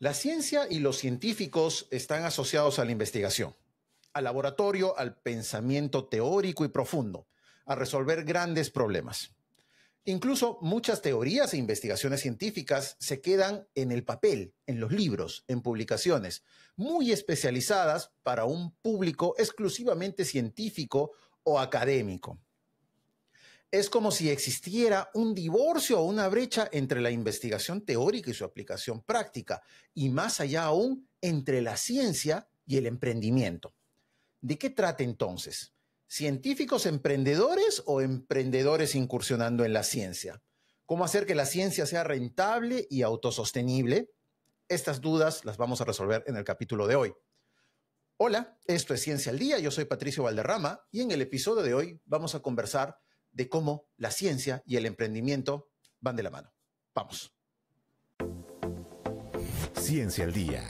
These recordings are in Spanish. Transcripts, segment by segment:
La ciencia y los científicos están asociados a la investigación, al laboratorio, al pensamiento teórico y profundo, a resolver grandes problemas. Incluso muchas teorías e investigaciones científicas se quedan en el papel, en los libros, en publicaciones, muy especializadas para un público exclusivamente científico o académico es como si existiera un divorcio o una brecha entre la investigación teórica y su aplicación práctica, y más allá aún, entre la ciencia y el emprendimiento. ¿De qué trata entonces? ¿Científicos emprendedores o emprendedores incursionando en la ciencia? ¿Cómo hacer que la ciencia sea rentable y autosostenible? Estas dudas las vamos a resolver en el capítulo de hoy. Hola, esto es Ciencia al Día, yo soy Patricio Valderrama y en el episodio de hoy vamos a conversar de cómo la ciencia y el emprendimiento van de la mano. Vamos. Ciencia al Día.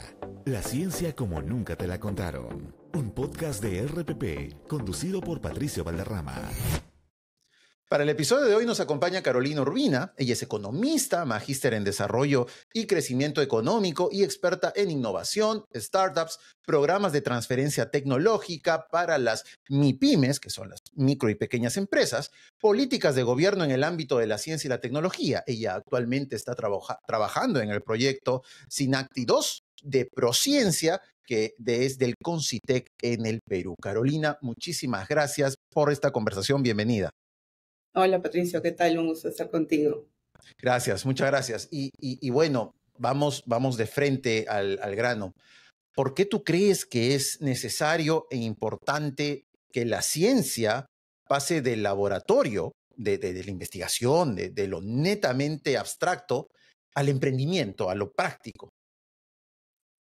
La ciencia como nunca te la contaron. Un podcast de RPP conducido por Patricio Valderrama. Para el episodio de hoy nos acompaña Carolina Urbina. Ella es economista, magíster en desarrollo y crecimiento económico y experta en innovación, startups, programas de transferencia tecnológica para las MIPIMES, que son las micro y pequeñas empresas, políticas de gobierno en el ámbito de la ciencia y la tecnología. Ella actualmente está trabajando en el proyecto Sinacti 2 de Prociencia, que es del Concitec en el Perú. Carolina, muchísimas gracias por esta conversación. Bienvenida. Hola Patricio, ¿qué tal? Un gusto estar contigo. Gracias, muchas gracias. Y, bueno, vamos, vamos de frente al, al grano. ¿Por qué tú crees que es necesario e importante que la ciencia pase del laboratorio, de, de, la investigación, de, lo netamente abstracto, al emprendimiento, a lo práctico?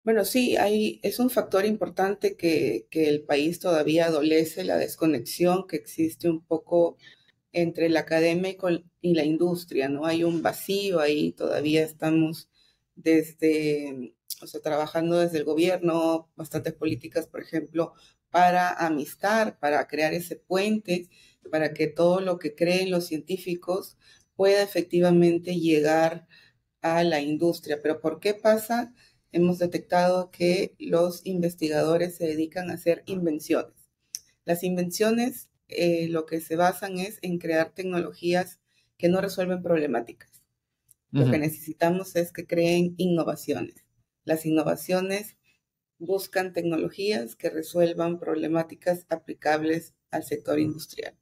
Bueno, sí, hay, es un factor importante que, que el país todavía adolece, la desconexión que existe un poco entre la academia y, la industria, ¿no? Hay un vacío ahí, todavía estamos desde, trabajando desde el gobierno, bastantes políticas, por ejemplo, para amistar, para crear ese puente, para que todo lo que creen los científicos pueda efectivamente llegar a la industria. Pero ¿por qué pasa? Hemos detectado que los investigadores se dedican a hacer invenciones. Las invenciones eh, lo que se basan es en crear tecnologías que no resuelven problemáticas. Lo que necesitamos es que creen innovaciones. Las innovaciones buscan tecnologías que resuelvan problemáticas aplicables al sector mm. industrial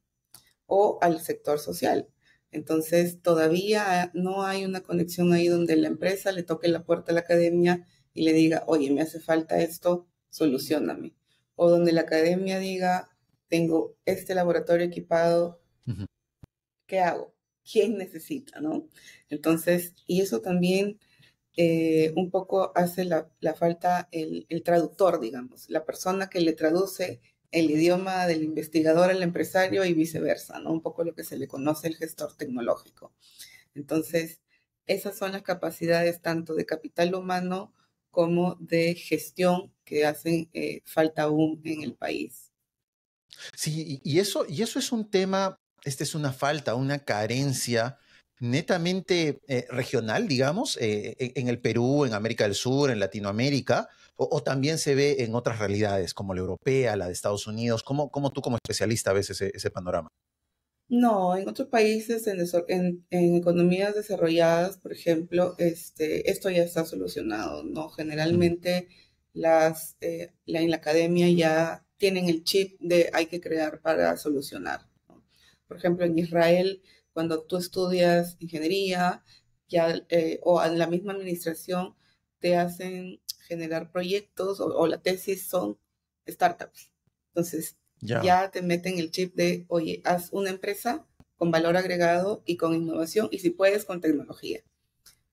o al sector social. Entonces, todavía no hay una conexión ahí donde la empresa le toque la puerta a la academia y le diga, oye, me hace falta esto, solucioname. O donde la academia diga, tengo este laboratorio equipado, ¿qué hago? ¿Quién necesita? ¿no? Entonces, y eso también eh, un poco hace la, falta el, traductor, digamos, la persona que le traduce el idioma del investigador al empresario y viceversa, ¿no? Un poco lo que se le conoce el gestor tecnológico. Entonces, esas son las capacidades tanto de capital humano como de gestión que hacen eh, falta aún en el país. Sí, y eso, y eso es un tema, esta es una falta, una carencia netamente eh, regional, digamos, eh, e, en el Perú, en América del Sur, en Latinoamérica, o, también se ve en otras realidades como la europea, la de Estados Unidos. ¿Cómo, cómo tú como especialista ves ese, ese panorama? No, en otros países, en, economías desarrolladas, por ejemplo, este, esto ya está solucionado, ¿no? Generalmente las, eh, la, en la academia ya tienen el chip de hay que crear para solucionar. Por ejemplo, en Israel, cuando tú estudias ingeniería ya, eh, o en la misma administración, te hacen generar proyectos o, la tesis son startups. Entonces, ya te meten el chip de, oye, haz una empresa con valor agregado y con innovación y si puedes con tecnología.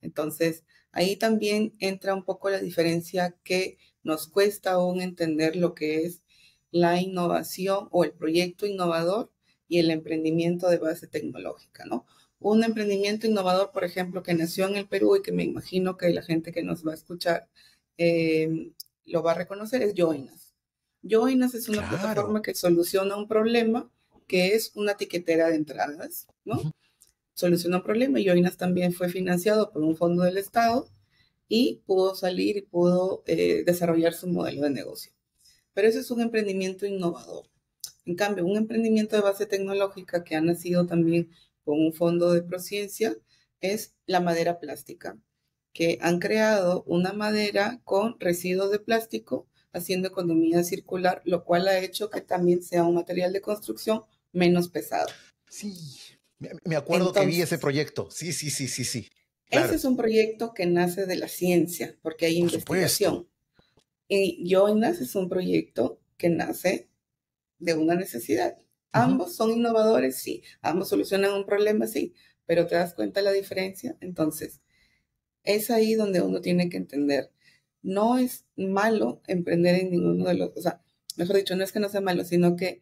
Entonces, ahí también entra un poco la diferencia que nos cuesta aún entender lo que es la innovación o el proyecto innovador y el emprendimiento de base tecnológica, ¿no? Un emprendimiento innovador, por ejemplo, que nació en el Perú y que me imagino que la gente que nos va a escuchar em, lo va a reconocer es Joinas. Joinas es una plataforma que soluciona un problema que es una tiquetera de entradas, ¿no? Soluciona un problema y Joinas también fue financiado por un fondo del Estado y pudo salir y pudo eh, desarrollar su modelo de negocio pero ese es un emprendimiento innovador. En cambio, un emprendimiento de base tecnológica que ha nacido también con un fondo de prociencia es la madera plástica, que han creado una madera con residuos de plástico haciendo economía circular, lo cual ha hecho que también sea un material de construcción menos pesado. Sí, me acuerdo que vi ese proyecto. Sí, sí, sí, sí, sí. Ese es un proyecto que nace de la ciencia, porque hay investigación. Y Yo es un proyecto que nace de una necesidad. Ambos son innovadores, sí. Ambos solucionan un problema, sí. Pero te das cuenta de la diferencia. Entonces, es ahí donde uno tiene que entender. No es malo emprender en ninguno de los, o sea, mejor dicho, no es que no sea malo, sino que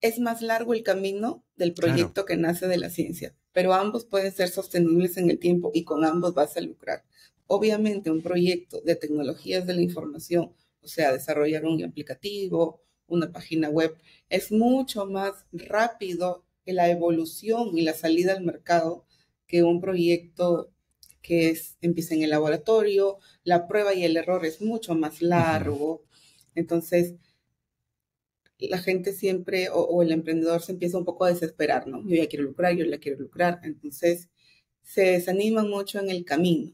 es más largo el camino del proyecto que nace de la ciencia, pero ambos pueden ser sostenibles en el tiempo y con ambos vas a lucrar. Obviamente un proyecto de tecnologías de la información, o sea, desarrollar un aplicativo, una página web, es mucho más rápido que la evolución y la salida al mercado que un proyecto que empieza en el laboratorio, la prueba y el error es mucho más largo. Entonces, la gente siempre o, el emprendedor se empieza un poco a desesperar, ¿no? Yo ya quiero lucrar, yo ya quiero lucrar. Entonces, se desaniman mucho en el camino.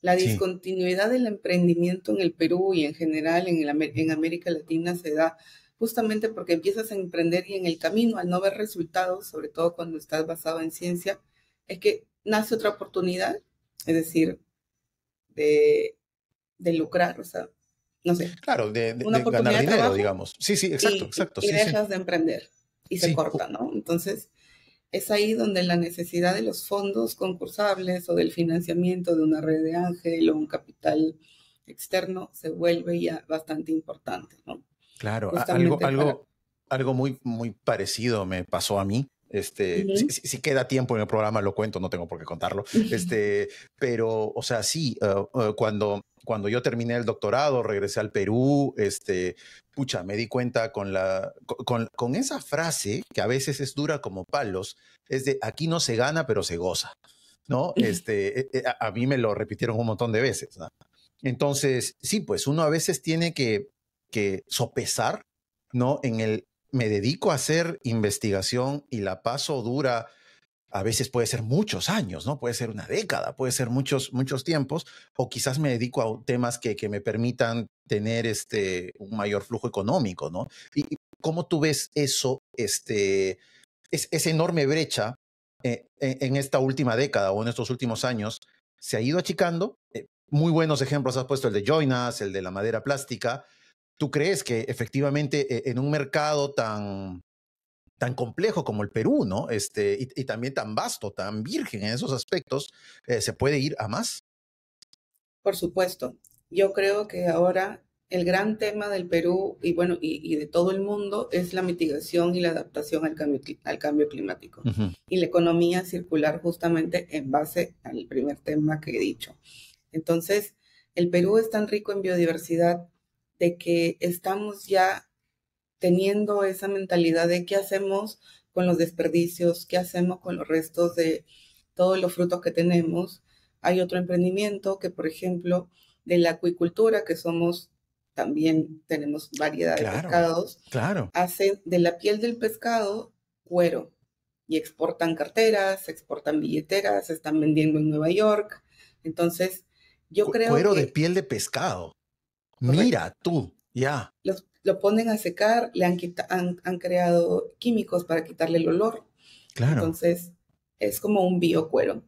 La discontinuidad del emprendimiento en el Perú y en general en, en América Latina se da justamente porque empiezas a emprender y en el camino, al no ver resultados, sobre todo cuando estás basado en ciencia, es que nace otra oportunidad, es decir, de, lucrar, o sea, no sé. Claro, de, ganar dinero, digamos. Sí, sí, exacto, exacto. Y, dejas de emprender y se corta, ¿no? Entonces, es ahí donde la necesidad de los fondos concursables o del financiamiento de una red de ángel o un capital externo se vuelve ya bastante importante, ¿no? Claro, algo, algo, algo muy, muy parecido me pasó a mí este, si, queda tiempo en el programa, lo cuento, no tengo por qué contarlo. Este, pero, o sea, sí, ah, ah, cuando, cuando yo terminé el doctorado, regresé al Perú, este, pucha, me di cuenta con la, con, esa frase que a veces es dura como palos, es de aquí no se gana, pero se goza, ¿no? Este, e, e, a, mí me lo repitieron un montón de veces, Entonces, sí, pues uno a veces tiene que, que sopesar, ¿no? En el, me dedico a hacer investigación y la paso dura, a veces puede ser muchos años, ¿no? Puede ser una década, puede ser muchos, muchos tiempos, o quizás me dedico a temas que, que me permitan tener este, un mayor flujo económico, ¿no? ¿Y cómo tú ves eso, este, es, esa enorme brecha eh, e, en, esta última década o en estos últimos años? ¿Se ha ido achicando? Eh, muy buenos ejemplos has puesto, el de Joinas, el de la madera plástica, ¿Tú crees que efectivamente eh, en un mercado tan, tan complejo como el Perú, ¿no? Este, y, también tan vasto, tan virgen en esos aspectos, eh, ¿se puede ir a más? Por supuesto. Yo creo que ahora el gran tema del Perú y bueno, y, de todo el mundo es la mitigación y la adaptación al cambio, al cambio climático. Y la economía circular justamente en base al primer tema que he dicho. Entonces, el Perú es tan rico en biodiversidad de que estamos ya teniendo esa mentalidad de qué hacemos con los desperdicios, qué hacemos con los restos de todos los frutos que tenemos. Hay otro emprendimiento que, por ejemplo, de la acuicultura, que somos también tenemos variedad de pescados. Claro. Hacen de la piel del pescado cuero y exportan carteras, exportan billeteras, están vendiendo en Nueva York. Entonces, yo creo cuero de piel de pescado. Mira tú, ya. Lo ponen a secar, le han, han, creado químicos para quitarle el olor. Claro. Entonces, es como un biocuero.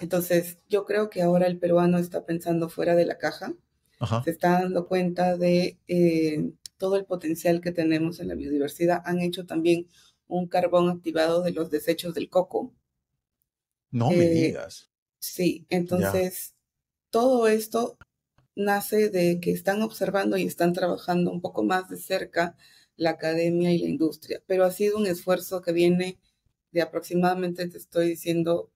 Entonces, yo creo que ahora el peruano está pensando fuera de la caja. Se está dando cuenta de eh, todo el potencial que tenemos en la biodiversidad. Han hecho también un carbón activado de los desechos del coco. No me eh, digas. Sí, entonces todo esto nace de que están observando y están trabajando un poco más de cerca la academia y la industria, pero ha sido un esfuerzo que viene de aproximadamente, te estoy diciendo,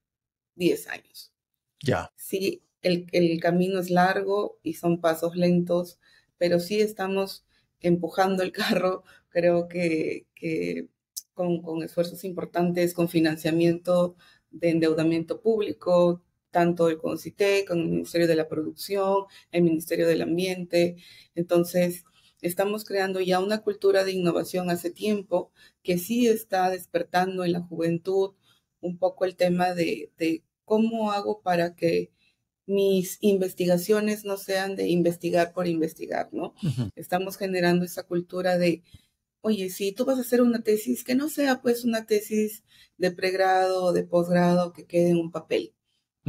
10 años. Ya. Sí, el, camino es largo y son pasos lentos, pero sí estamos empujando el carro, creo que, con, con, esfuerzos importantes, con financiamiento de endeudamiento público, tanto el CONCITEC, con el Ministerio de la Producción, el Ministerio del Ambiente. Entonces, estamos creando ya una cultura de innovación hace tiempo que sí está despertando en la juventud un poco el tema de, cómo hago para que mis investigaciones no sean de investigar por investigar, ¿no? Estamos generando esa cultura de, oye, si tú vas a hacer una tesis, que no sea pues una tesis de pregrado o de posgrado que quede en un papel,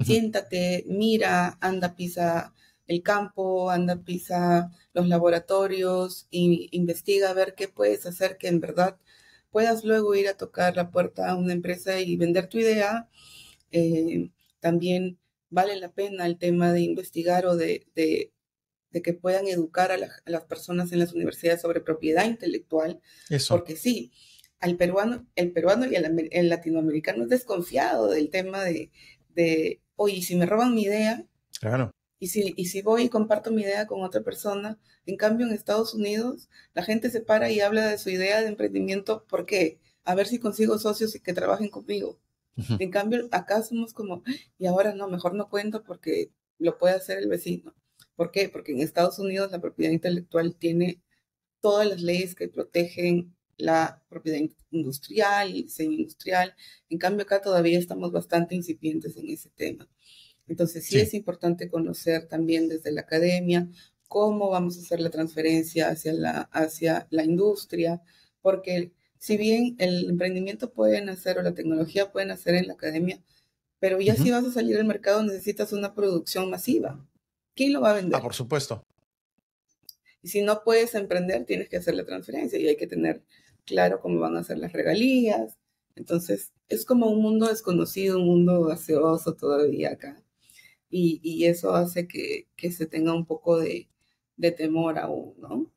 Siéntate, mira, anda, pisa el campo, anda, pisa los laboratorios, investiga a ver qué puedes hacer que en verdad puedas luego ir a tocar la puerta a una empresa y vender tu idea. Eh, también vale la pena el tema de investigar o de, que puedan educar a, las personas en las universidades sobre propiedad intelectual. Porque sí, al peruano, el peruano y el, latinoamericano es desconfiado del tema de ¿y si me roban mi idea, claro. Y si, si voy y comparto mi idea con otra persona, en cambio en Estados Unidos la gente se para y habla de su idea de emprendimiento porque a ver si consigo socios y que trabajen conmigo. En cambio acá somos como, y ahora no, mejor no cuento porque lo puede hacer el vecino. ¿Por qué? Porque en Estados Unidos la propiedad intelectual tiene todas las leyes que protegen la propiedad industrial, el industrial. En cambio, acá todavía estamos bastante incipientes en ese tema. Entonces, sí, es importante conocer también desde la academia cómo vamos a hacer la transferencia hacia la, hacia la industria, porque si bien el emprendimiento pueden hacer, o la tecnología pueden hacer en la academia, pero ya si vas a salir al mercado necesitas una producción masiva. ¿Quién lo va a vender? Ah, por supuesto. Y si no puedes emprender, tienes que hacer la transferencia y hay que tener claro cómo van a ser las regalías. Entonces, es como un mundo desconocido, un mundo gaseoso todavía acá. Y, eso hace que, se tenga un poco de, temor aún, ¿no?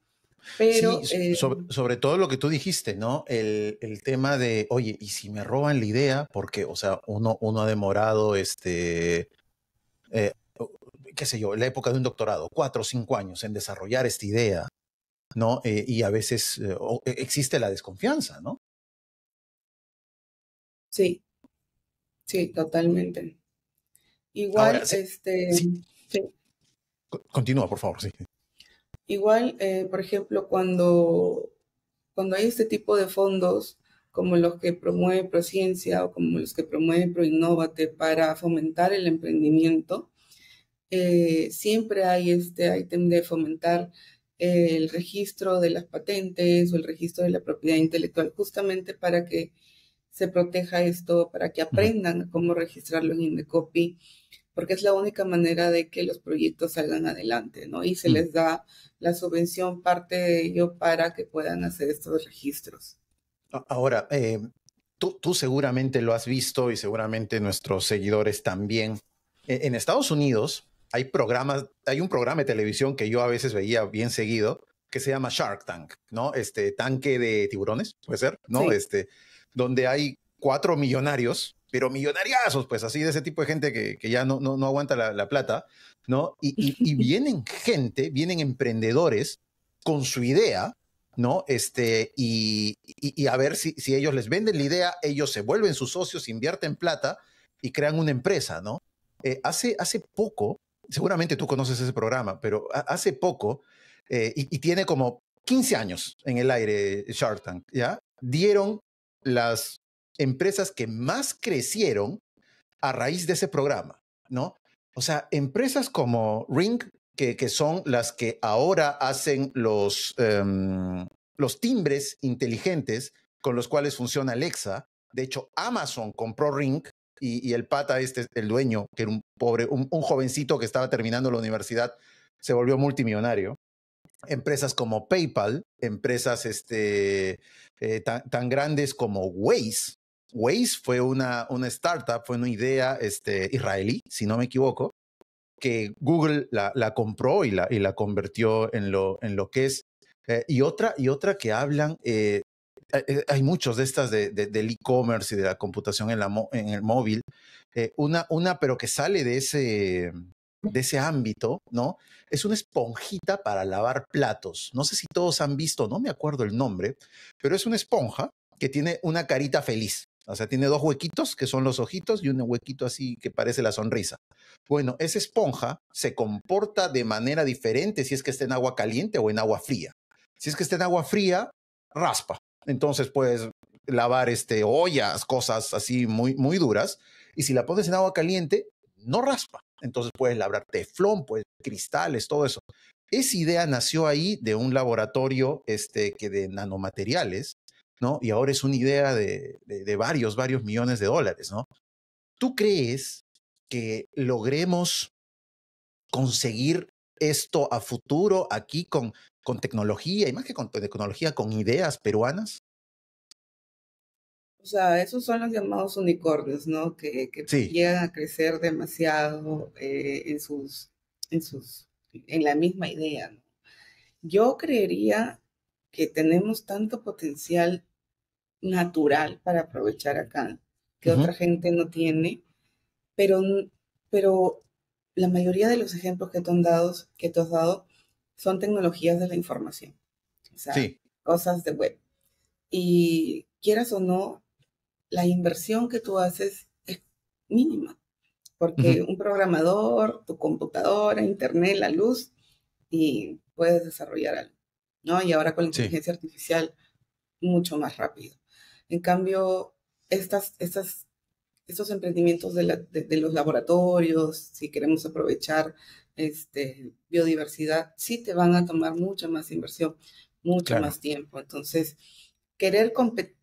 Pero, eh, sobre, todo lo que tú dijiste, ¿no? El, tema de, oye, ¿y si me roban la idea? Porque, o sea, uno, ha demorado, este, eh, qué sé yo, la época de un doctorado, cuatro o cinco años en desarrollar esta idea. ¿no? Eh, y a veces eh, e, existe la desconfianza, ¿no? Sí, sí, totalmente. Igual, este... Continúa, por favor, sí. Igual, eh, por ejemplo, cuando, cuando hay este tipo de fondos, como los que promueve Prociencia o como los que promueve Proinnovate para fomentar el emprendimiento, siempre hay este ítem de fomentar el registro de las patentes o el registro de la propiedad intelectual, justamente para que se proteja esto, para que aprendan cómo registrarlo en Indecopy, porque es la única manera de que los proyectos salgan adelante, ¿no? Y se mm. les da la subvención, parte de ello, para que puedan hacer estos registros. Ahora, eh, tú seguramente lo has visto y seguramente nuestros seguidores también. E, en Estados Unidos, hay programas, hay un programa de televisión que yo a veces veía bien seguido que se llama Shark Tank, ¿no? Este tanque de tiburones, puede ser, ¿no? Este, donde hay cuatro millonarios, pero millonariazos, pues así de ese tipo de gente que, ya no, no, aguanta la, plata, ¿no? Y, vienen gente, vienen emprendedores con su idea, ¿no? Este, y, y, a ver si, ellos les venden la idea, ellos se vuelven sus socios, invierten plata y crean una empresa, ¿no? Eh, hace, hace poco seguramente tú conoces ese programa, pero hace poco, eh, y, tiene como 15 años en el aire eh, Shark Tank, ¿ya? Dieron las empresas que más crecieron a raíz de ese programa, ¿no? O sea, empresas como Ring, que, que son las que ahora hacen los, em, los timbres inteligentes con los cuales funciona Alexa. De hecho, Amazon compró Ring y, el pata, este, el dueño, que era un pobre, un, jovencito que estaba terminando la universidad, se volvió multimillonario empresas como PayPal, empresas este, eh, tan, grandes como Waze. Waze fue una, una startup, fue una idea este, israelí, si no me equivoco, que Google la, la compró y la, y la convirtió en lo, en lo que es. Eh, y, otra, y otra que hablan eh, eh, hay muchos de estas del e-commerce y de la computación en, el móvil, eh, una, una pero que sale de ese, de ese ámbito, ¿no? Es una esponjita para lavar platos. No sé si todos han visto, no me acuerdo el nombre, pero es una esponja que tiene una carita feliz. O sea, tiene dos huequitos que son los ojitos y un huequito así que parece la sonrisa. Bueno, esa esponja se comporta de manera diferente si es que está en agua caliente o en agua fría. Si es que está en agua fría, raspa. Entonces puedes lavar este, ollas, cosas así muy, muy duras. Y si la pones en agua caliente, no raspa. Entonces puedes labrar teflón, pues cristales, todo eso. Esa idea nació ahí de un laboratorio este, que de nanomateriales, ¿no? Y ahora es una idea de, de, de varios, varios millones de dólares, ¿no? ¿Tú crees que logremos conseguir esto a futuro aquí con con tecnología, y más que con tecnología, con ideas peruanas? O sea, esos son los llamados unicornios, ¿no? Que, pues llegan a crecer demasiado eh, en sus, en sus, en la misma idea. ¿no? Yo creería que tenemos tanto potencial natural para aprovechar acá que otra gente no tiene, pero, pero la mayoría de los ejemplos que te han dado, que tú has dado son tecnologías de la información, o sea, cosas de web. Y quieras o no, la inversión que tú haces es mínima, porque un programador, tu computadora, internet, la luz, y puedes desarrollar algo, ¿no? Y ahora con la inteligencia artificial, mucho más rápido. En cambio, estas, estos emprendimientos de, los laboratorios, si queremos aprovechar este, biodiversidad, sí te van a tomar mucha más inversión, mucho más tiempo. Entonces, querer competir,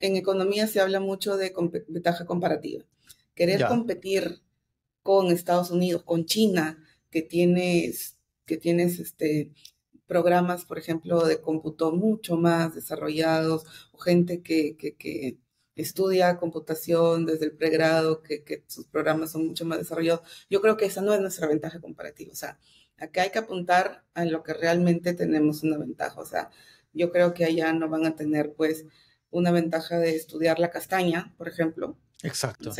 en economía se habla mucho de ventaja comparativa. Querer competir con Estados Unidos, con China, que tienes, que tienes este, programas, por ejemplo, de cómputo mucho más desarrollados, o gente que, que, que estudia computación desde el pregrado, que, sus programas son mucho más desarrollados. Yo creo que esa no es nuestra ventaja comparativa. O sea, acá hay que apuntar a lo que realmente tenemos una ventaja. O sea, yo creo que allá no van a tener, pues, una ventaja de estudiar la castaña, por ejemplo. Exacto. No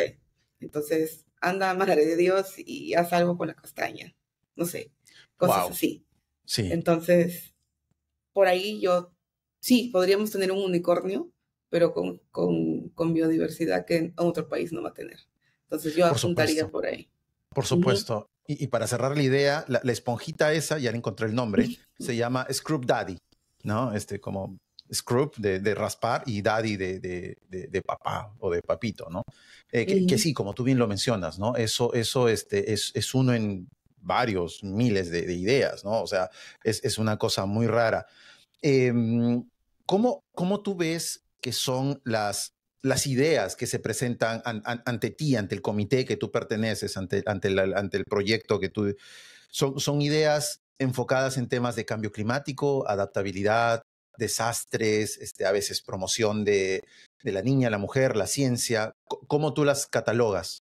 Entonces, anda, madre de Dios, y haz algo con la castaña. No sé. Cosas así. Sí. Entonces, por ahí yo, sí, podríamos tener un unicornio, pero con, con, biodiversidad que otro país no va a tener. Entonces yo apuntaría por ahí. Por supuesto. y, para cerrar la idea, la, esponjita esa, ya le encontré el nombre, se llama Scrub Daddy, ¿no? Este como Scrub de, raspar y Daddy de, de, papá o de papito, ¿no? Eh, que, sí, como tú bien lo mencionas, ¿no? Eso, eso este, es, uno en varios miles de, ideas, ¿no? O sea, es, una cosa muy rara. Em, ¿cómo, ¿Cómo tú ves que son las, ideas que se presentan ante ti, ante el comité que tú perteneces, ante, el proyecto que tú... Son, ideas enfocadas en temas de cambio climático, adaptabilidad, desastres, este, a veces promoción de, la niña, la mujer, la ciencia. ¿Cómo tú las catalogas?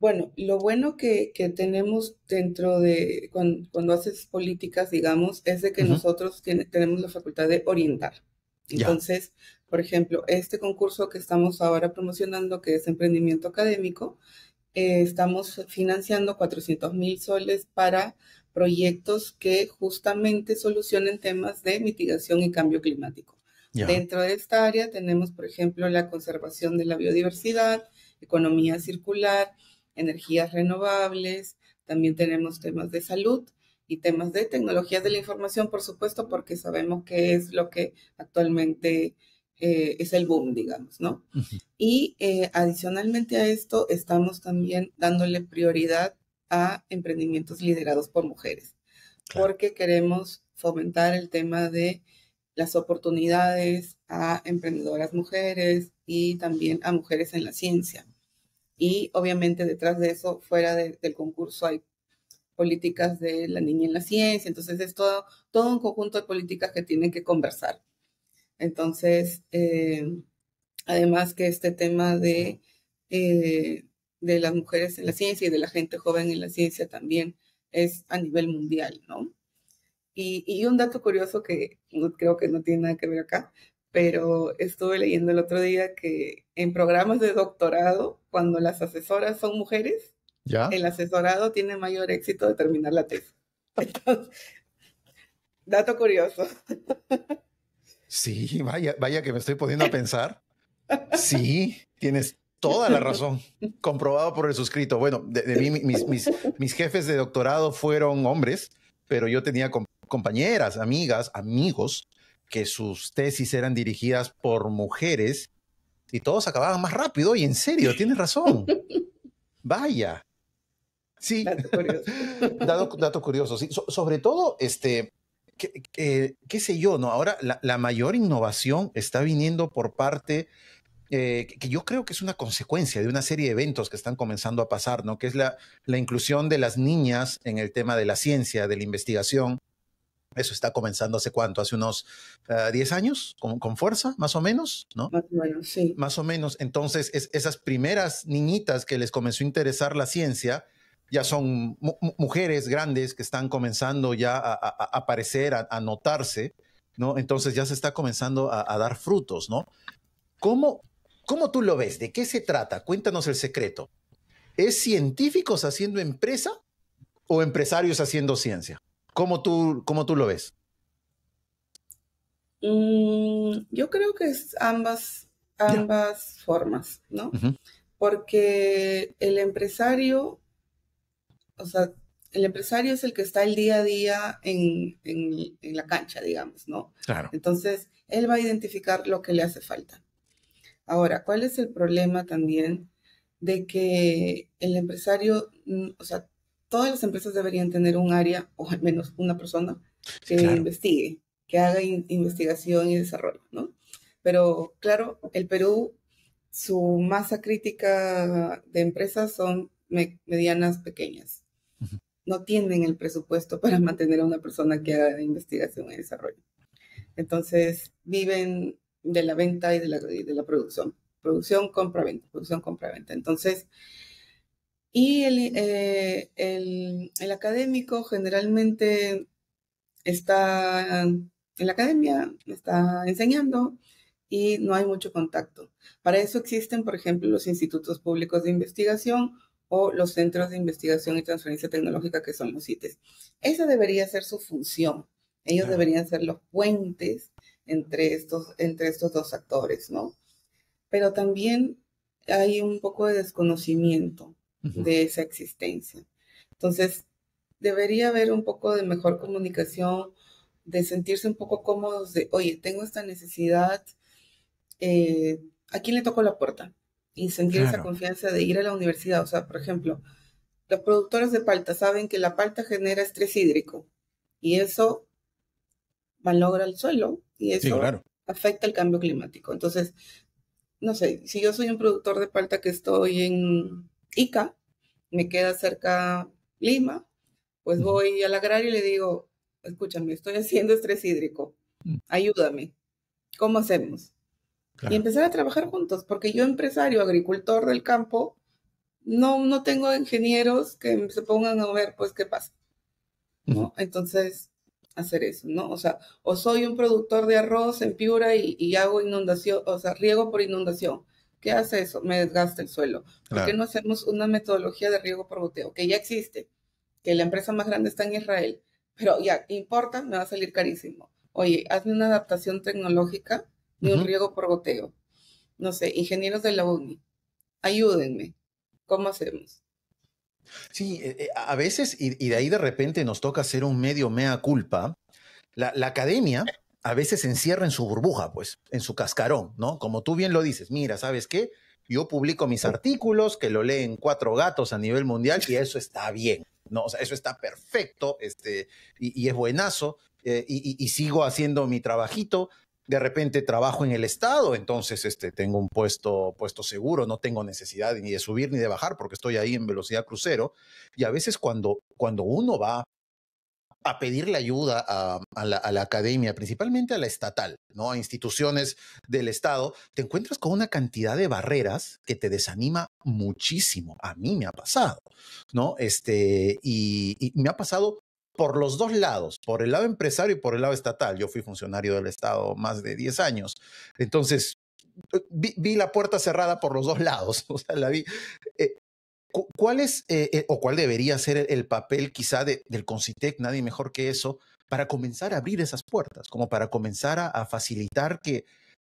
Bueno, lo bueno que, tenemos dentro de, cuando, haces políticas, digamos, es de que nosotros tenemos la facultad de orientar. Entonces, por ejemplo, este concurso que estamos ahora promocionando, que es emprendimiento académico, eh, estamos financiando 400 mil soles para proyectos que justamente solucionen temas de mitigación y cambio climático. Dentro de esta área tenemos, por ejemplo, la conservación de la biodiversidad, economía circular, energías renovables, también tenemos temas de salud y temas de tecnologías de la información, por supuesto, porque sabemos que es lo que actualmente eh, es el boom, digamos, ¿no? Y eh, adicionalmente a esto, estamos también dándole prioridad a emprendimientos liderados por mujeres, porque queremos fomentar el tema de las oportunidades a emprendedoras mujeres y también a mujeres en la ciencia. Y obviamente detrás de eso, fuera del concurso, hay políticas de la niña en la ciencia, entonces es todo, todo un conjunto de políticas que tienen que conversar. Entonces, eh, además que este tema de, eh, de las mujeres en la ciencia y de la gente joven en la ciencia también es a nivel mundial, ¿no? Y, y un dato curioso que creo que no tiene nada que ver acá, pero estuve leyendo el otro día que en programas de doctorado, cuando las asesoras son mujeres, el asesorado tiene mayor éxito de terminar la tesis. dato curioso. Sí, vaya, vaya que me estoy poniendo a pensar. Sí, tienes toda la razón. Comprobado por el suscrito. Bueno, de, mis, mis, jefes de doctorado fueron hombres, pero yo tenía compañeras, amigas, amigos que sus tesis eran dirigidas por mujeres y todos acababan más rápido. Y en serio, tienes razón. Vaya. Sí. Dato curioso. sobre todo, este, qué sé yo, ¿no? Ahora la, mayor innovación está viniendo por parte eh, que yo creo que es una consecuencia de una serie de eventos que están comenzando a pasar, ¿no? Que es la, inclusión de las niñas en el tema de la ciencia, de la investigación. Eso está comenzando hace cuánto, hace unos 10 ah, años, con, fuerza, más o menos, ¿no? Más o menos, sí. Más o menos. Entonces, esas primeras niñitas que les comenzó a interesar la ciencia, ya son mujeres grandes que están comenzando ya a, aparecer, a, notarse, ¿no? Entonces ya se está comenzando a, dar frutos, ¿no? ¿Cómo, ¿Cómo tú lo ves? ¿De qué se trata? Cuéntanos el secreto. ¿Es científicos haciendo empresa o empresarios haciendo ciencia? ¿Cómo tú, cómo tú lo ves? Mm, yo creo que es ambas, ambas formas, ¿no? Porque el empresario o sea, el empresario es el que está el día a día en, la cancha, digamos, ¿no? Claro. Entonces, él va a identificar lo que le hace falta. Ahora, ¿cuál es el problema también de que el empresario, mm, o sea, todas las empresas deberían tener un área, o al menos una persona, que investigue, que haga investigación y desarrollo, ¿no? Pero claro, el Perú, su masa crítica de empresas son medianas pequeñas no tienen el presupuesto para mantener a una persona que haga investigación y desarrollo. Entonces, viven de la venta y de la, de la producción. Producción, compra-venta, producción, compra Entonces, y eh, el, el, académico generalmente está en la academia, está enseñando y no hay mucho contacto. Para eso existen, por ejemplo, los institutos públicos de investigación o los Centros de Investigación y Transferencia Tecnológica, que son los CITES. Esa debería ser su función. Ellos deberían ser los puentes entre estos, entre estos dos actores, ¿no? Pero también hay un poco de desconocimiento de esa existencia. Entonces, debería haber un poco de mejor comunicación, de sentirse un poco cómodos de, oye, tengo esta necesidad, eh, ¿a quién le toco la puerta? y sentir esa confianza de ir a la universidad. O sea, por ejemplo, los productores de palta saben que la palta genera estrés hídrico y eso malogra el suelo y eso afecta el cambio climático. Entonces, no sé, si yo soy un productor de palta que estoy en Ica, me queda cerca Lima, pues voy al agrario y le digo, escúchame, estoy haciendo estrés hídrico, mm. ayúdame, ¿cómo hacemos? y empezar a trabajar juntos, porque yo empresario, agricultor del campo, no, no tengo ingenieros que se pongan a ver, pues, qué pasa. ¿no? Entonces, hacer eso, ¿no? O sea, o soy un productor de arroz en Piura y, hago inundación, o sea, riego por inundación. ¿Qué hace eso? Me desgasta el suelo. ¿Por qué no hacemos una metodología de riego por goteo? Que ya existe, que la empresa más grande está en Israel, pero ya, importa, me va a salir carísimo. Oye, hazme una adaptación tecnológica ni un riego por goteo. No sé, ingenieros de la UNI, ayúdenme. ¿Cómo hacemos? Sí, eh, eh, a veces, y, de ahí de repente nos toca hacer un medio mea culpa, la, academia a veces se encierra en su burbuja, pues, en su cascarón, ¿no? Como tú bien lo dices, mira, ¿sabes qué? Yo publico mis artículos, que lo leen cuatro gatos a nivel mundial y eso está bien, ¿no? O sea, eso está perfecto, este, y, es buenazo, eh, y, sigo haciendo mi trabajito, de repente trabajo en el Estado, entonces este, tengo un puesto, puesto seguro, no tengo necesidad ni de subir ni de bajar porque estoy ahí en velocidad crucero. Y a veces cuando, cuando uno va a pedirle ayuda a, la, academia, principalmente a la estatal, ¿no? a instituciones del Estado, te encuentras con una cantidad de barreras que te desanima muchísimo. A mí me ha pasado, ¿no? Este, y me ha pasado por los dos lados, por el lado empresario y por el lado estatal. Yo fui funcionario del Estado más de 10 años. Entonces, eh, vi, la puerta cerrada por los dos lados. O sea, la vi. Eh, ¿Cuál es eh, o cuál debería ser el, papel quizá del Concitec, nadie mejor que eso, para comenzar a abrir esas puertas, como para comenzar a, facilitar que,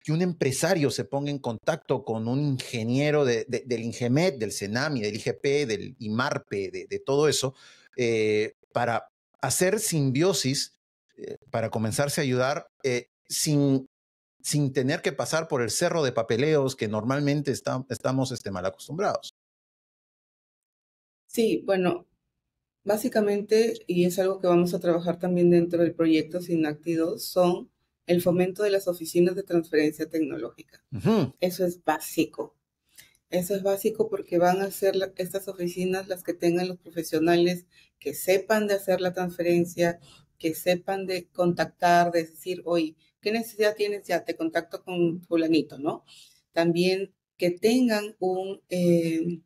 que un empresario se ponga en contacto con un ingeniero del Ingemet, del CENAMI, del IGP, del IMARPE, de, todo eso, para, hacer simbiosis eh, para comenzarse a ayudar eh, sin, sin tener que pasar por el cerro de papeleos que normalmente estamos este, mal acostumbrados. Sí, bueno, básicamente, y es algo que vamos a trabajar también dentro del proyecto Sinacti son el fomento de las oficinas de transferencia tecnológica. Eso es básico. Eso es básico porque van a ser estas oficinas las que tengan los profesionales que sepan de hacer la transferencia, que sepan de contactar, de decir, oye, ¿qué necesidad tienes? Ya te contacto con fulanito, ¿no? También que tengan un, em,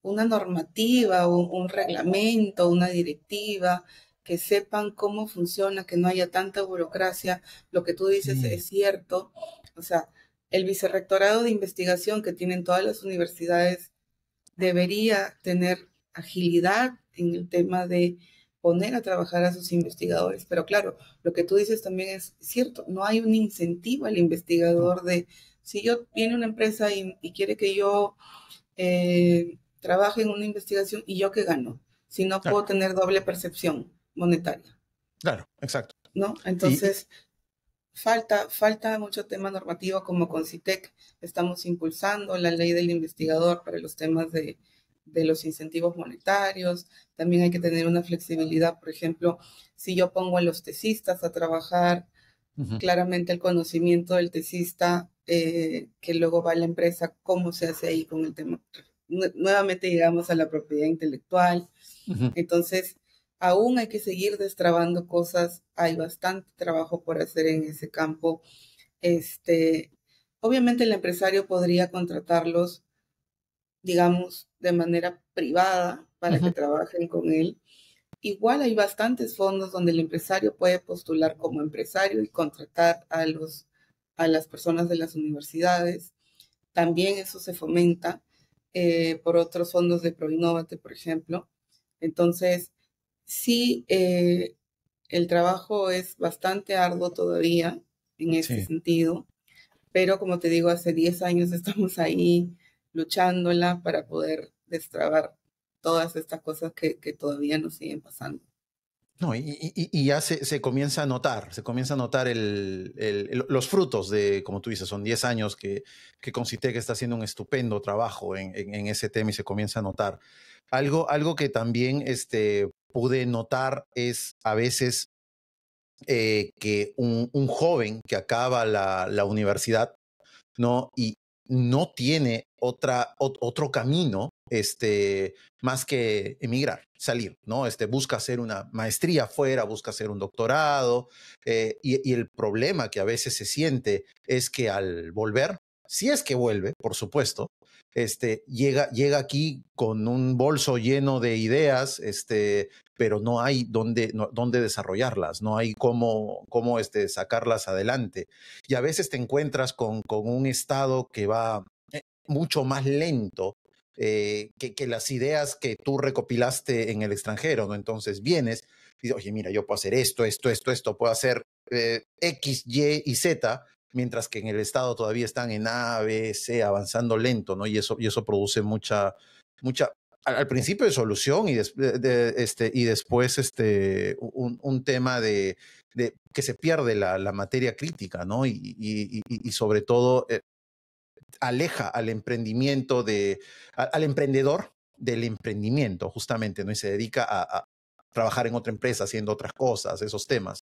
una normativa, un, un reglamento, una directiva, que sepan cómo funciona, que no haya tanta burocracia. Lo que tú dices es cierto. O sea, el vicerrectorado de investigación que tienen todas las universidades debería tener agilidad en el tema de poner a trabajar a sus investigadores. Pero claro, lo que tú dices también es cierto, no hay un incentivo al investigador de, si yo viene una empresa y, quiere que yo eh, trabaje en una investigación y yo qué gano, si no puedo tener doble percepción monetaria. Claro, exacto. ¿No? Entonces, falta, falta mucho tema normativo como con CITEC, estamos impulsando la ley del investigador para los temas de, de los incentivos monetarios, también hay que tener una flexibilidad, por ejemplo, si yo pongo a los tesistas a trabajar, claramente el conocimiento del tesista eh, que luego va a la empresa, cómo se hace ahí con el tema. Nuevamente llegamos a la propiedad intelectual, entonces aún hay que seguir destrabando cosas, hay bastante trabajo por hacer en ese campo. Este, obviamente el empresario podría contratarlos digamos, de manera privada para que trabajen con él. Igual hay bastantes fondos donde el empresario puede postular como empresario y contratar a, los, a las personas de las universidades. También eso se fomenta eh, por otros fondos de Proinnovate, por ejemplo. Entonces, sí, eh, el trabajo es bastante arduo todavía en ese sentido, pero como te digo, hace 10 años estamos ahí luchándola para poder destrabar todas estas cosas que, que todavía nos siguen pasando. No, y, y, ya se, se, comienza a notar, se comienza a notar el, el, los frutos de, como tú dices, son 10 años que, que está haciendo un estupendo trabajo en, en, ese tema y se comienza a notar. Algo, algo que también este, pude notar es a veces eh, que un, un, joven que acaba la, la universidad ¿no? Y, no tiene otra, otro camino este, más que emigrar, salir, ¿no? Este, busca hacer una maestría afuera, busca hacer un doctorado, eh, y, y, el problema que a veces se siente es que al volver, si es que vuelve, por supuesto, este, llega, llega aquí con un bolso lleno de ideas, este, pero no hay dónde, desarrollarlas, no hay cómo, cómo este, sacarlas adelante. Y a veces te encuentras con, con un estado que va eh, mucho más lento eh, que, que, las ideas que tú recopilaste en el extranjero, ¿no? Entonces vienes y dices, oye, mira, yo puedo hacer esto, esto, esto, esto, puedo hacer eh, X, Y y Z, mientras que en el Estado todavía están en A, B, C, avanzando lento, ¿no? Y eso, y eso produce mucha, mucha, al, principio de solución y, de, este, y después este, un, un tema de, que se pierde la, materia crítica, ¿no? Y, sobre todo eh, aleja al emprendimiento de, al, emprendedor del emprendimiento, justamente, ¿no? Y se dedica a, trabajar en otra empresa haciendo otras cosas, esos temas,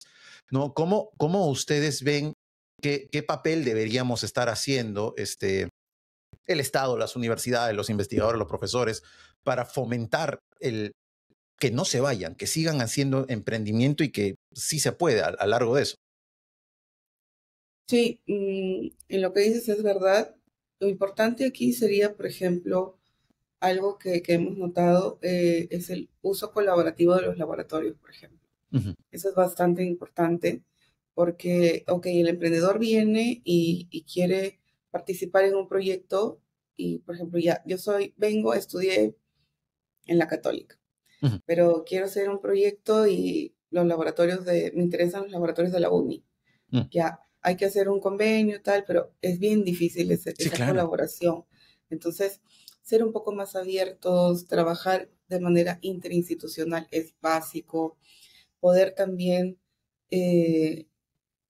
¿no? ¿Cómo, cómo ustedes ven qué, qué papel deberíamos estar haciendo este, el Estado, las universidades, los investigadores, los profesores, para fomentar el que no se vayan, que sigan haciendo emprendimiento y que sí se puede a, largo de eso. Sí, en lo que dices es verdad. Lo importante aquí sería, por ejemplo, algo que, hemos notado eh, es el uso colaborativo de los laboratorios, por ejemplo. Eso es bastante importante porque, ok, el emprendedor viene y quiere participar en un proyecto y, por ejemplo, ya yo soy, vengo, estudié en la católica, pero quiero hacer un proyecto y los laboratorios de, me interesan los laboratorios de la UNI. Mm. Ya, hay que hacer un convenio, tal, pero es bien difícil esa, colaboración. Entonces, ser un poco más abiertos, trabajar de manera interinstitucional es básico, poder también eh,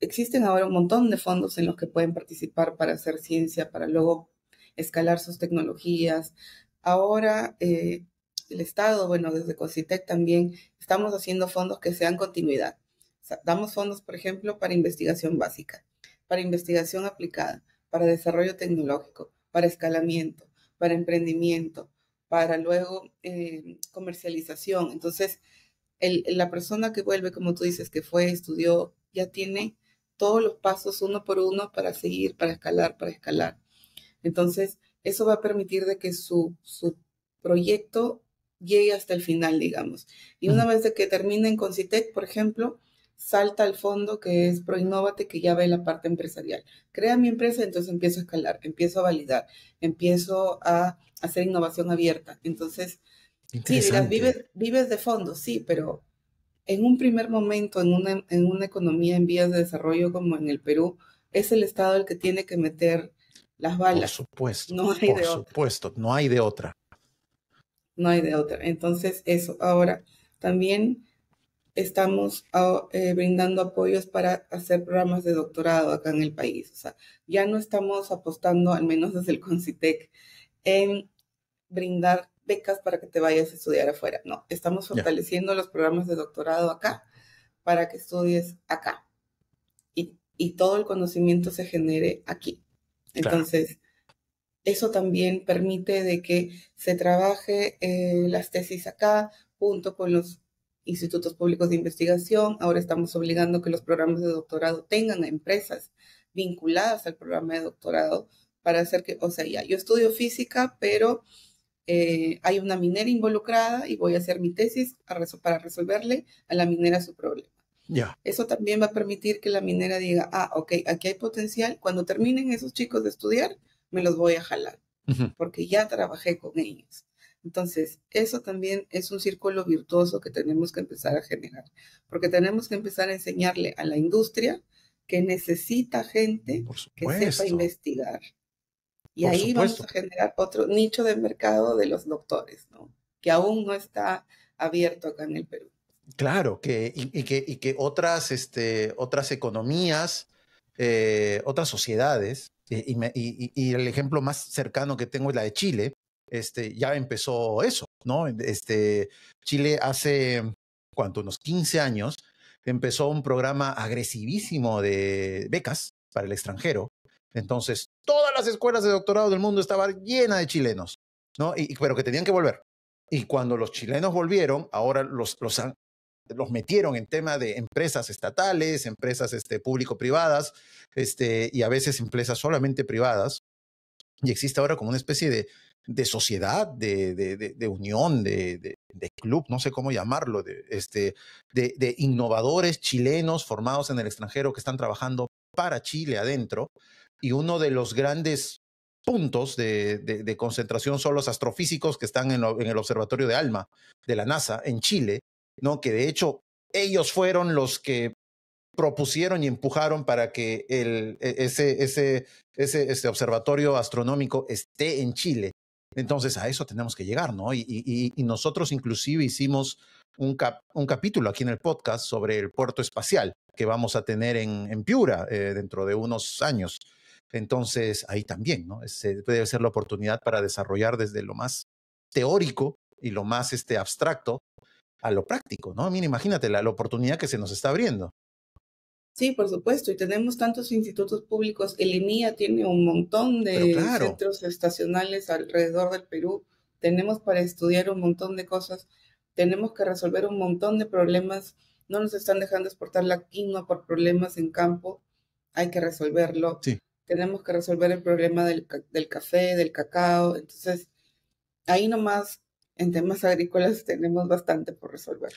existen ahora un montón de fondos en los que pueden participar para hacer ciencia, para luego escalar sus tecnologías. Ahora eh, el Estado, bueno, desde COSITEC también estamos haciendo fondos que sean continuidad. O sea, damos fondos, por ejemplo, para investigación básica, para investigación aplicada, para desarrollo tecnológico, para escalamiento, para emprendimiento, para luego eh, comercialización. Entonces, la persona que vuelve, como tú dices, que fue, estudió, ya tiene todos los pasos uno por uno para seguir, para escalar, para escalar. Entonces, eso va a permitir de que su, su proyecto llegue hasta el final, digamos. Y una vez que terminen con CITEC, e por ejemplo, salta al fondo que es Proinnovate, que ya ve la parte empresarial. Crea mi empresa, entonces empiezo a escalar, empiezo a validar, empiezo a hacer innovación abierta. Entonces, sí, vives, vives de fondo, sí, pero en un primer momento en una, economía en vías de desarrollo como en el Perú, es el Estado el que tiene que meter las balas. Por supuesto. No hay por de supuesto, otra. no hay de otra. No hay de otra. Entonces, eso. Ahora, también estamos ah, eh, brindando apoyos para hacer programas de doctorado acá en el país. O sea, ya no estamos apostando, al menos desde el CONCITEC, en brindar becas para que te vayas a estudiar afuera. No, estamos fortaleciendo los programas de doctorado acá para que estudies acá y, todo el conocimiento se genere aquí. Entonces, eso también permite de que se trabaje eh, las tesis acá junto con los institutos públicos de investigación. Ahora estamos obligando que los programas de doctorado tengan empresas vinculadas al programa de doctorado para hacer que, o sea, ya, yo estudio física, pero eh, hay una minera involucrada y voy a hacer mi tesis para resolverle a la minera su problema. Eso también va a permitir que la minera diga, ah, ok, aquí hay potencial, cuando terminen esos chicos de estudiar, me los voy a jalar, porque ya trabajé con ellos. Entonces, eso también es un círculo virtuoso que tenemos que empezar a generar, porque tenemos que empezar a enseñarle a la industria que necesita gente que sepa investigar, y ahí vamos a generar otro nicho de mercado de los doctores, ¿no? que aún no está abierto acá en el Perú. Claro, que, y, que, otras, este, otras economías, eh, otras sociedades, eh, y, y, el ejemplo más cercano que tengo es la de Chile, este, ya empezó eso, ¿no? Este, Chile hace, ¿cuánto? Unos 15 años empezó un programa agresivísimo de becas para el extranjero, entonces, todas las escuelas de doctorado del mundo estaban llenas de chilenos, ¿no? Y, pero que tenían que volver. Y cuando los chilenos volvieron, ahora los, los, los metieron en tema de empresas estatales, empresas este, público-privadas, este, y a veces empresas solamente privadas. Y existe ahora como una especie de, de sociedad, de, de, de unión, de, club, no sé cómo llamarlo, de, este, de innovadores chilenos formados en el extranjero que están trabajando para Chile adentro y uno de los grandes puntos de, concentración son los astrofísicos que están en, el Observatorio de Alma de la NASA en Chile, ¿no? que de hecho ellos fueron los que propusieron y empujaron para que el, e, ese, ese, ese, este observatorio astronómico esté en Chile. Entonces a eso tenemos que llegar, ¿no? Y, nosotros inclusive hicimos un, un, capítulo aquí en el podcast sobre el puerto espacial que vamos a tener en, Piura eh, dentro de unos años. Entonces, ahí también, ¿no? Ese puede ser la oportunidad para desarrollar desde lo más teórico y lo más este, abstracto a lo práctico, ¿no? Mira, imagínate la, oportunidad que se nos está abriendo. Sí, por supuesto, y tenemos tantos institutos públicos. El INIA tiene un montón de centros estacionales alrededor del Perú. Tenemos para estudiar un montón de cosas. Tenemos que resolver un montón de problemas. No nos están dejando exportar la quinoa por problemas en campo. Hay que resolverlo. Sí tenemos que resolver el problema del, del café, del cacao. Entonces, ahí nomás en temas agrícolas tenemos bastante por resolver.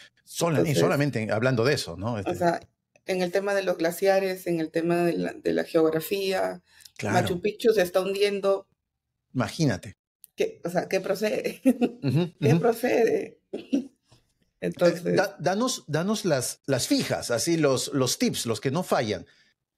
y solamente hablando de eso, ¿no? O este sea, en el tema de los glaciares, en el tema de la, geografía, Machu Picchu se está hundiendo. Imagínate. o sea, ¿qué procede? ¿Qué procede? Eh, entonces... danos, danos las, las fijas, así los, los tips, los que no fallan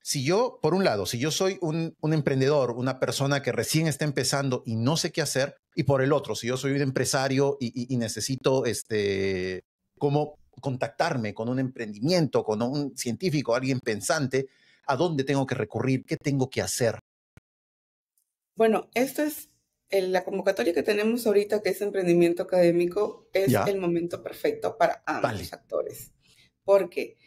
si yo, por un lado, si yo soy un, emprendedor, una persona que recién está empezando y no sé qué hacer, y por el otro, si yo soy un empresario y, necesito este, cómo contactarme con un emprendimiento, con un científico, alguien pensante, ¿a dónde tengo que recurrir? ¿Qué tengo que hacer? Bueno, esta es la convocatoria que tenemos ahorita, que es emprendimiento académico, es el momento perfecto para ambos actores. Porque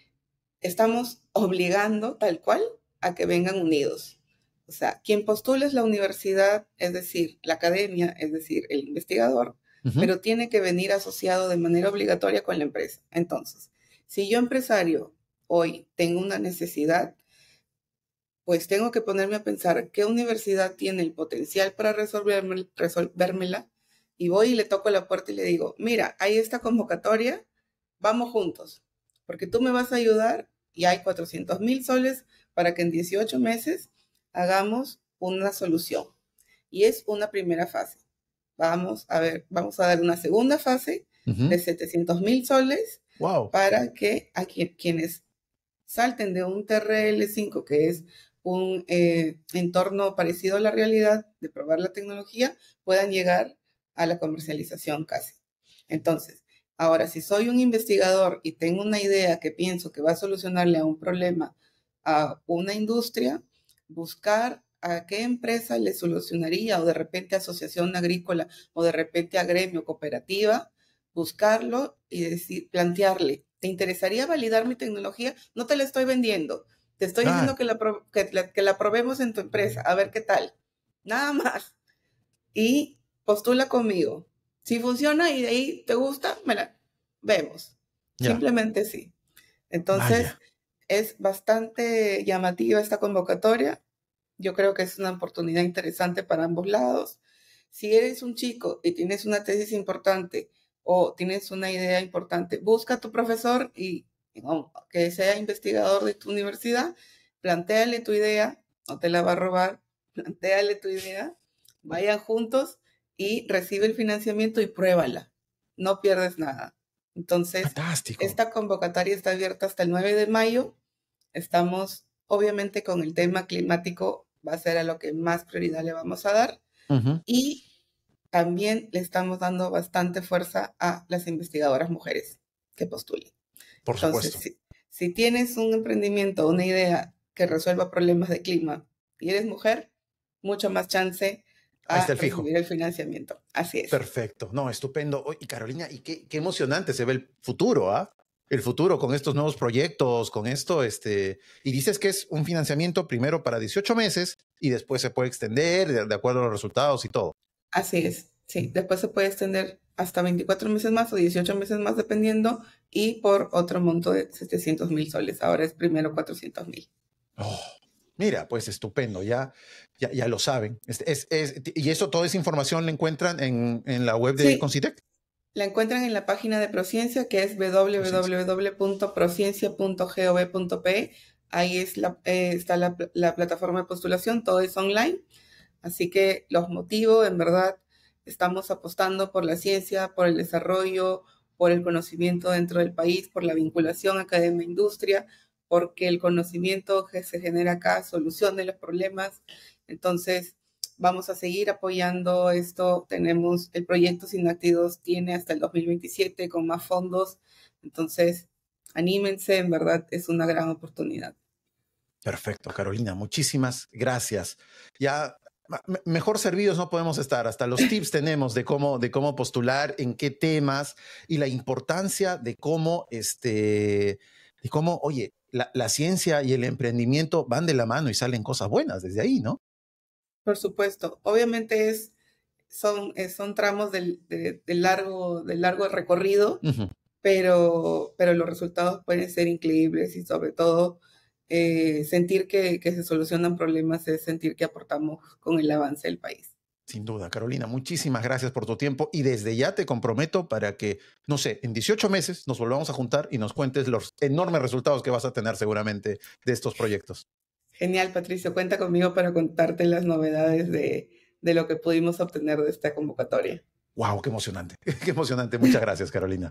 estamos obligando tal cual a que vengan unidos. O sea, quien postula es la universidad, es decir, la academia, es decir, el investigador, pero tiene que venir asociado de manera obligatoria con la empresa. Entonces, si yo empresario hoy tengo una necesidad, pues tengo que ponerme a pensar qué universidad tiene el potencial para resolverme, resolvérmela y voy y le toco la puerta y le digo, mira, hay esta convocatoria, vamos juntos porque tú me vas a ayudar y hay 400 mil soles para que en 18 meses hagamos una solución. Y es una primera fase. Vamos a ver, vamos a dar una segunda fase de 700 mil soles para que a quienes salten de un TRL5, que es un eh, entorno parecido a la realidad de probar la tecnología, puedan llegar a la comercialización casi. Entonces, Ahora, si soy un investigador y tengo una idea que pienso que va a solucionarle a un problema a una industria, buscar a qué empresa le solucionaría o de repente asociación agrícola o de repente a gremio cooperativa, buscarlo y decir, plantearle, ¿te interesaría validar mi tecnología? No te la estoy vendiendo, te estoy diciendo que la probemos en tu empresa, a ver qué tal. Nada más. Y postula conmigo, si funciona y de ahí te gusta, me vemos. Simplemente sí. Entonces, es bastante llamativa esta convocatoria. Yo creo que es una oportunidad interesante para ambos lados. Si eres un chico y tienes una tesis importante o tienes una idea importante, busca a tu profesor y que sea investigador de tu universidad, planteale tu idea, no te la va a robar, planteale tu idea, vayan juntos y recibe el financiamiento y pruébala. No pierdes nada. Entonces, esta convocatoria está abierta hasta el 9 de mayo. Estamos, obviamente, con el tema climático, va a ser a lo que más prioridad le vamos a dar. Y también le estamos dando bastante fuerza a las investigadoras mujeres que postulen. Por supuesto. Si, si tienes un emprendimiento, una idea que resuelva problemas de clima y eres mujer, mucho más chance Ahí está el fijo. el financiamiento. Así es. Perfecto. No, estupendo. Y Carolina, y qué, emocionante se ve el futuro, ¿ah? El futuro con estos nuevos proyectos, con esto, este. Y dices que es un financiamiento primero para 18 meses y después se puede extender de, acuerdo a los resultados y todo. Así es. Sí, después se puede extender hasta 24 meses más o 18 meses más, dependiendo, y por otro monto de 700 mil soles. Ahora es primero 400 mil. Oh, Mira, pues estupendo, ya, ya, lo saben. y eso, toda esa información la encuentran en, la web de sí, La encuentran en la página de Prociencia, que es www.prociencia.gov.pe. Ahí la, eh, está la, plataforma de postulación, todo es online. Así que los motivos, en verdad, estamos apostando por la ciencia, por el desarrollo, por el conocimiento dentro del país, por la vinculación academia-industria, porque el conocimiento que se genera acá solución de los problemas. Entonces, vamos a seguir apoyando esto. Tenemos el proyecto Sin tiene hasta el 2027 con más fondos. Entonces, anímense, en verdad es una gran oportunidad. Perfecto, Carolina, muchísimas gracias. Ya mejor servidos no podemos estar, hasta los tips tenemos de cómo, de cómo postular, en qué temas y la importancia de cómo este de cómo, oye, la, ciencia y el emprendimiento van de la mano y salen cosas buenas desde ahí, ¿no? Por supuesto. Obviamente es, son, eh, son tramos del, de, largo, largo recorrido, pero, pero los resultados pueden ser increíbles y sobre todo eh, sentir que se solucionan problemas es sentir que aportamos con el avance del país. Sin duda, Carolina, muchísimas gracias por tu tiempo y desde ya te comprometo para que, no sé, en 18 meses nos volvamos a juntar y nos cuentes los enormes resultados que vas a tener seguramente de estos proyectos. Genial, Patricio, cuenta conmigo para contarte las novedades de, lo que pudimos obtener de esta convocatoria. ¡Wow! ¡Qué emocionante! ¡Qué emocionante! Muchas gracias, Carolina.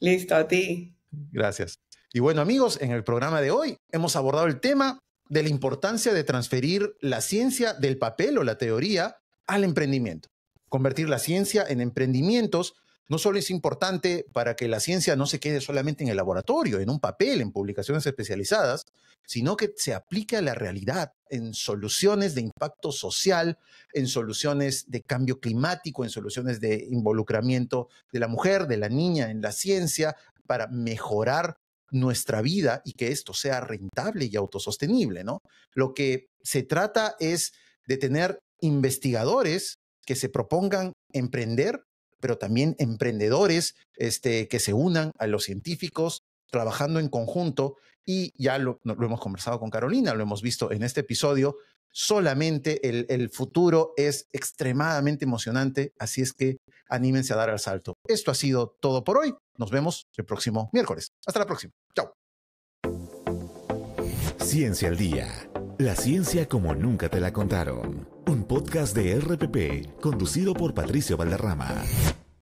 Listo, a ti. Gracias. Y bueno, amigos, en el programa de hoy hemos abordado el tema de la importancia de transferir la ciencia del papel o la teoría al emprendimiento. Convertir la ciencia en emprendimientos no solo es importante para que la ciencia no se quede solamente en el laboratorio, en un papel, en publicaciones especializadas, sino que se aplique a la realidad, en soluciones de impacto social, en soluciones de cambio climático, en soluciones de involucramiento de la mujer, de la niña en la ciencia, para mejorar nuestra vida y que esto sea rentable y autosostenible, ¿no? Lo que se trata es de tener investigadores que se propongan emprender, pero también emprendedores este, que se unan a los científicos trabajando en conjunto y ya lo, hemos conversado con Carolina, lo hemos visto en este episodio, solamente el, futuro es extremadamente emocionante, así es que anímense a dar el salto. Esto ha sido todo por hoy, nos vemos el próximo miércoles. Hasta la próxima, chao. Ciencia al Día, la ciencia como nunca te la contaron un podcast de RPP conducido por Patricio Valderrama.